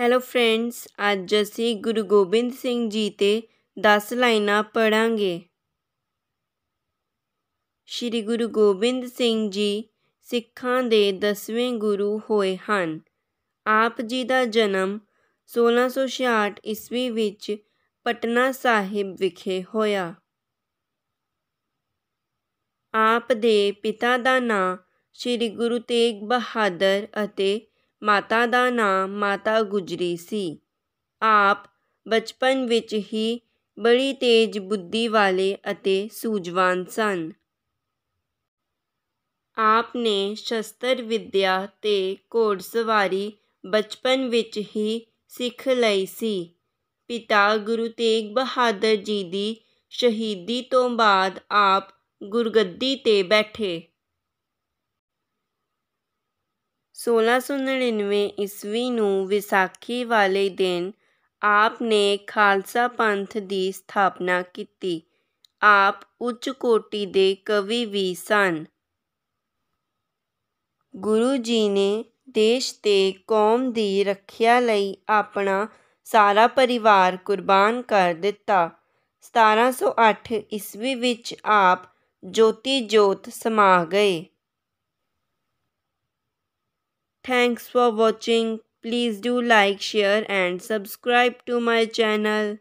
Hello friends ਅੱਜ ਅਸੀਂ ਗੁਰੂ ਗੋਬਿੰਦ ਸਿੰਘ ਜੀ ਤੇ 10 ਲਾਈਨਾਂ ਪੜਾਂਗੇ ਸ਼੍ਰੀ ਗੁਰੂ ਗੋਬਿੰਦ ਸਿੰਘ ਜੀ ਸਿੱਖਾਂ ਦੇ 10ਵੇਂ ਗੁਰੂ ਹੋਏ ਹਨ ਆਪ ਜੀ ਦਾ ਜਨਮ 1666 ਈਸਵੀ ਵਿੱਚ ਪਟਨਾ ਸਾਹਿਬ ਵਿਖੇ ਹੋਇਆ ਆਪ ਦੇ ਪਿਤਾ ਦਾ ਨਾਂ ਸ਼੍ਰੀ ਗੁਰੂ ਤੇਗ ਬਹਾਦਰ ਅਤੇ ਮਾਤਾ ਦਾ ਨਾਮ ਮਾਤਾ ਗੁਜਰੀ ਸੀ ਆਪ ਬਚਪਨ ਵਿੱਚ ਹੀ ਬੜੀ ਤੇਜ਼ ਬੁੱਧੀ ਵਾਲੇ ਅਤੇ ਸੂਝਵਾਨ ਸਨ ਆਪ ਨੇ ਸ਼ਸਤਰ ਵਿੱਦਿਆ ਤੇ ਘੋੜਸਵਾਰੀ ਬਚਪਨ ਵਿੱਚ ਹੀ ਸਿੱਖ ਲਈ ਸੀ ਪਿਤਾ ਗੁਰੂ ਤੇਗ ਬਹਾਦਰ ਜੀ ਦੀ ਸ਼ਹੀਦੀ ਤੋਂ ਬਾਅਦ ਆਪ ਗੁਰਗੱਦੀ ਤੇ ਬੈਠੇ 1699 ਈਸਵੀ ਨੂੰ ਵਿਸਾਖੀ ਵਾਲੇ ਦਿਨ ਆਪ ਨੇ ਖਾਲਸਾ ਪੰਥ ਦੀ ਸਥਾਪਨਾ ਕੀਤੀ ਆਪ ਉੱਚ ਕੋਟੀ ਦੇ ਕਵੀ ਵੀ ਸਨ ਗੁਰੂ ਜੀ ਨੇ ਦੇਸ਼ ਤੇ ਕੌਮ ਦੀ ਰੱਖਿਆ ਲਈ ਆਪਣਾ ਸਾਰਾ ਪਰਿਵਾਰ ਕੁਰਬਾਨ ਕਰ ਦਿੱਤਾ 1708 ਈਸਵੀ ਵਿੱਚ ਆਪ ਜੋਤੀ ਜੋਤ ਸਮਾ ਗਏ Thanks for watching. Please do like, share and subscribe to my channel.